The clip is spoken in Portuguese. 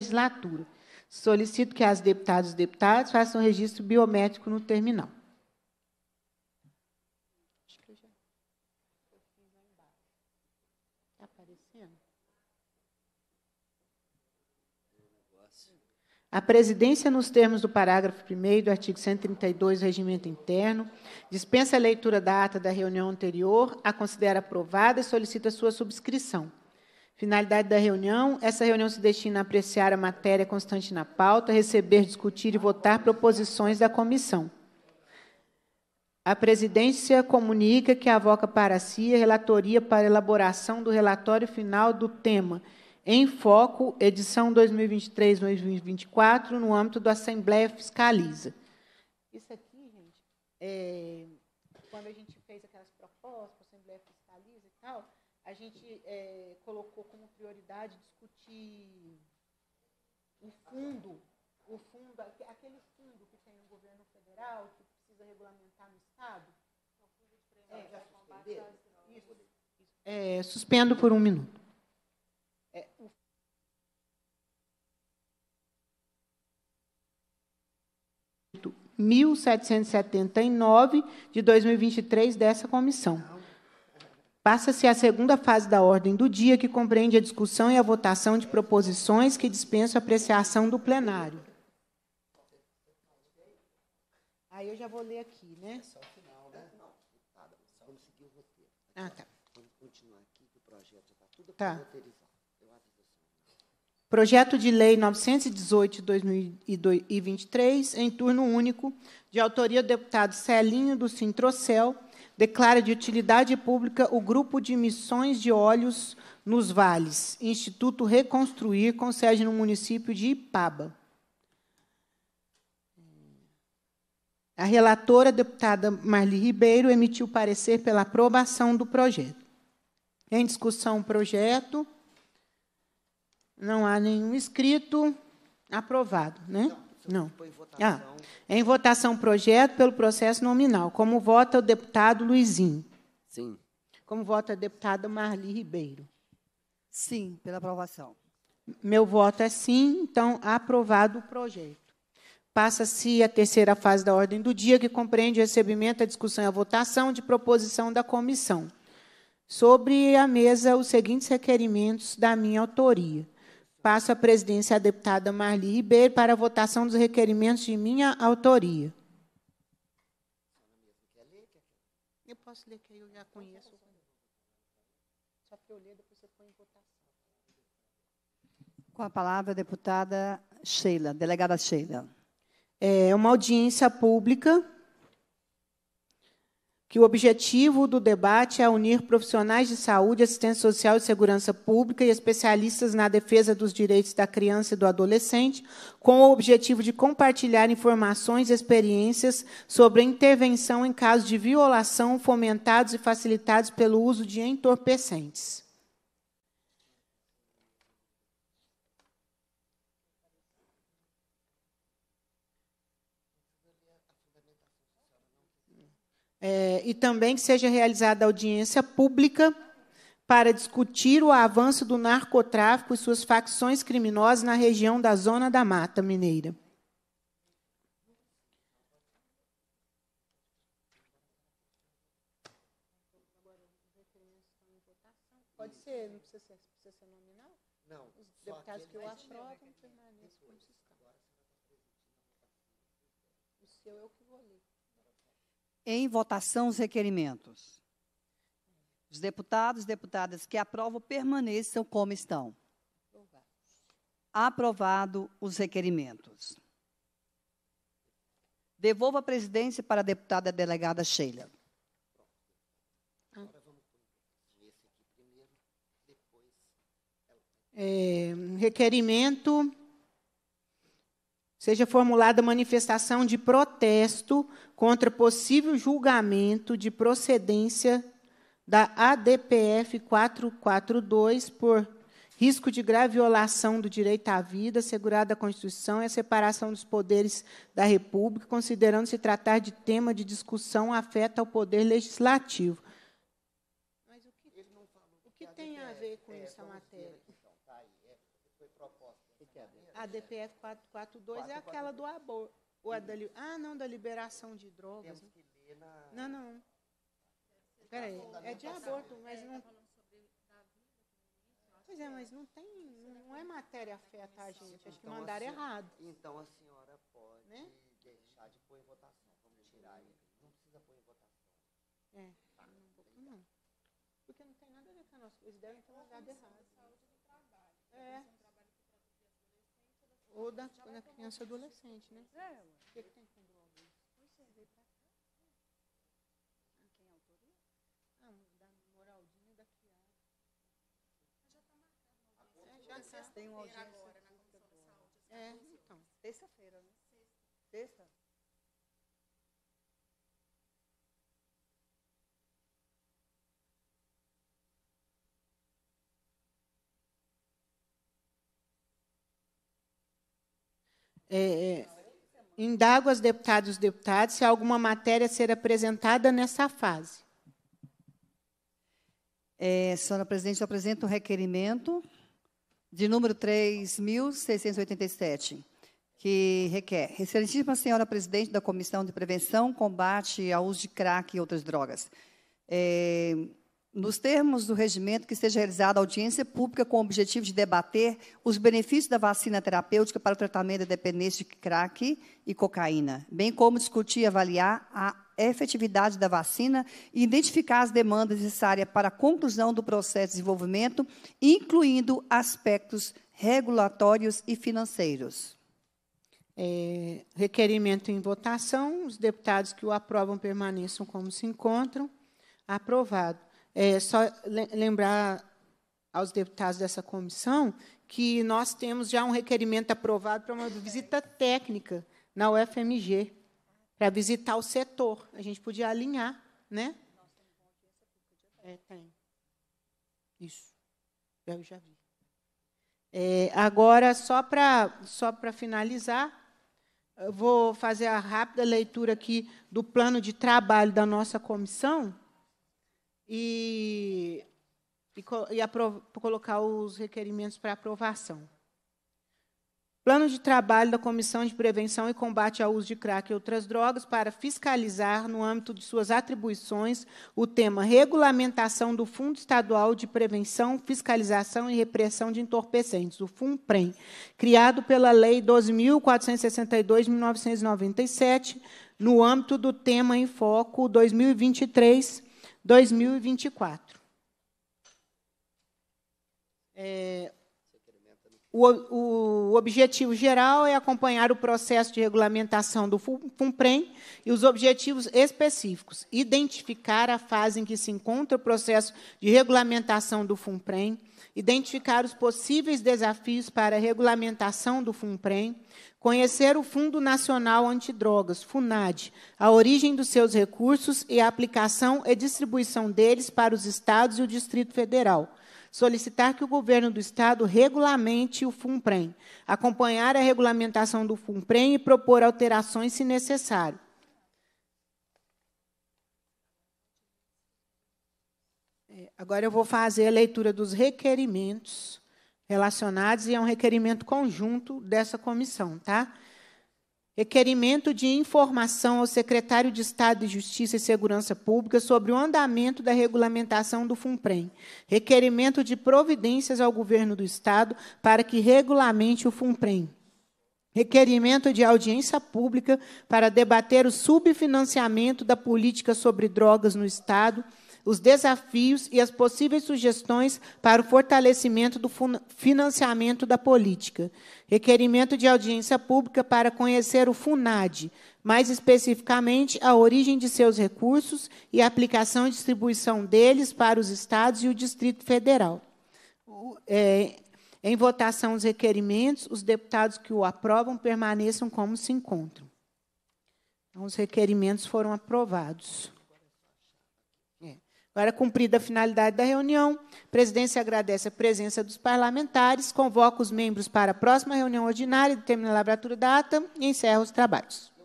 legislatura. Solicito que as deputadas e deputados façam registro biométrico no terminal. Tá a presidência, nos termos do parágrafo 1 do artigo 132 do Regimento Interno, dispensa a leitura da ata da reunião anterior, a considera aprovada e solicita sua subscrição. Finalidade da reunião: essa reunião se destina a apreciar a matéria constante na pauta, receber, discutir e votar proposições da comissão. A presidência comunica que avoca para si a relatoria para elaboração do relatório final do tema Em Foco, edição 2023-2024, no âmbito da Assembleia Fiscaliza. Isso aqui, gente, é, quando a gente fez aquelas propostas, a gente é, colocou como prioridade discutir o fundo, o fundo, aquele fundo que tem no governo federal, que precisa regulamentar no Estado. É, é já É, suspendo por um minuto. É, o setenta de 2023 dessa comissão. Passa-se à segunda fase da ordem do dia, que compreende a discussão e a votação de proposições que dispensam apreciação do plenário. Aí eu já vou ler aqui, né? É só o final, né? Tá, vamos seguir o Ah, tá. Vamos continuar aqui, que o projeto está tudo tá. Projeto de Lei 918 2023, em turno único, de autoria do deputado Celinho do Sintrocel, declara de utilidade pública o Grupo de Missões de Olhos nos Vales, Instituto Reconstruir, com sede no município de Ipaba. A relatora, a deputada Marli Ribeiro, emitiu parecer pela aprovação do projeto. Em discussão o projeto. Não há nenhum inscrito. Aprovado, né? Não. Não. Em votação. Ah, é em votação projeto pelo processo nominal. Como vota o deputado Luizinho? Sim. Como vota a deputada Marli Ribeiro? Sim, pela aprovação. Meu voto é sim, então aprovado o projeto. Passa-se a terceira fase da ordem do dia, que compreende o recebimento, a discussão e a votação de proposição da comissão. Sobre a mesa, os seguintes requerimentos da minha autoria. Passo a presidência à deputada Marli Ribeiro para a votação dos requerimentos de minha autoria. Eu posso ler que eu já conheço. Só eu ler, depois você põe em votação. Com a palavra, a deputada Sheila, delegada Sheila. É uma audiência pública que o objetivo do debate é unir profissionais de saúde, assistência social e segurança pública e especialistas na defesa dos direitos da criança e do adolescente, com o objetivo de compartilhar informações e experiências sobre a intervenção em casos de violação fomentados e facilitados pelo uso de entorpecentes. é, e também que seja realizada audiência pública para discutir o avanço do narcotráfico e suas facções criminosas na região da Zona da Mata Mineira. Pode ser, não precisa ser, precisa ser nominal? Os deputados que eu aprovo O é o que vou ler em votação os requerimentos. Os deputados e deputadas que aprovam permaneçam como estão. Aprovado os requerimentos. Devolvo a presidência para a deputada delegada Sheila. É, requerimento seja formulada manifestação de protesto contra possível julgamento de procedência da ADPF 442 por risco de grave violação do direito à vida assegurado à Constituição e a separação dos poderes da República, considerando se tratar de tema de discussão afeta ao poder legislativo. que é a DPF 442 é aquela do aborto. ah, não, da liberação de drogas. Temos né? que ler na... Não, não. aí. Tá é de tá aborto, mas é, não... Tá pois é, mas não tem, é não é matéria afeta a gente. Acho que então, mandaram errado. Então a senhora pode né? deixar de pôr em votação. Vamos tirar ele. Não precisa pôr em votação. É, não não. Porque não tem nada a ver com a nossa. Eles devem ter mandado é errado. É. Ou da, da criança e adolescente, né? É, o que, que tem com droga? Pois é. veio pra cá. Né? Ah, quem é autoria? Ah, da e da criada. já está marcado uma ah, audiência. É, já, já. Né? Tem uma audiência agora na Comissão de Saúde. É, então. Terça-feira, né? Sexta. Sexta? É, é, indago aos deputados e deputadas se há alguma matéria a ser apresentada nessa fase. É, senhora presidente, eu apresento o requerimento de número 3.687, que requer, excelentíssima senhora presidente da Comissão de Prevenção, Combate ao Uso de Crack e Outras Drogas, é, nos termos do regimento, que seja realizada audiência pública com o objetivo de debater os benefícios da vacina terapêutica para o tratamento da dependência de crack e cocaína, bem como discutir e avaliar a efetividade da vacina e identificar as demandas necessárias para a conclusão do processo de desenvolvimento, incluindo aspectos regulatórios e financeiros. É, requerimento em votação. Os deputados que o aprovam permaneçam como se encontram. Aprovado. É só lembrar aos deputados dessa comissão que nós temos já um requerimento aprovado para uma visita técnica na UFMG, para visitar o setor. A gente podia alinhar, né? É, tem. Isso. Eu já vi. É, agora, só para só pra finalizar, vou fazer a rápida leitura aqui do plano de trabalho da nossa comissão e, e, e colocar os requerimentos para aprovação. Plano de trabalho da Comissão de Prevenção e Combate ao Uso de Crack e outras drogas para fiscalizar, no âmbito de suas atribuições, o tema Regulamentação do Fundo Estadual de Prevenção, Fiscalização e Repressão de Entorpecentes, o FUNPREM, criado pela Lei 12.462 de 1997, no âmbito do tema em foco 2023 2024. É, o, o, objetivo geral é acompanhar o processo de regulamentação do FUNPREM e os objetivos específicos. Identificar a fase em que se encontra o processo de regulamentação do FUNPREM, identificar os possíveis desafios para a regulamentação do FUNPREM, conhecer o Fundo Nacional Antidrogas, FUNAD, a origem dos seus recursos e a aplicação e distribuição deles para os estados e o Distrito Federal solicitar que o governo do Estado regulamente o FUNPREM, acompanhar a regulamentação do FUNPREM e propor alterações se necessário. É, agora eu vou fazer a leitura dos requerimentos relacionados e é um requerimento conjunto dessa comissão, tá? Tá? Requerimento de informação ao secretário de Estado de Justiça e Segurança Pública sobre o andamento da regulamentação do FUNPREM. Requerimento de providências ao governo do Estado para que regulamente o FUNPREM. Requerimento de audiência pública para debater o subfinanciamento da política sobre drogas no Estado os desafios e as possíveis sugestões para o fortalecimento do financiamento da política. Requerimento de audiência pública para conhecer o FUNAD, mais especificamente a origem de seus recursos e a aplicação e distribuição deles para os estados e o Distrito Federal. É, em votação os requerimentos, os deputados que o aprovam permaneçam como se encontram. Então, os requerimentos foram aprovados. Para cumprir a finalidade da reunião, a presidência agradece a presença dos parlamentares, convoca os membros para a próxima reunião ordinária, determina a da data e encerra os trabalhos.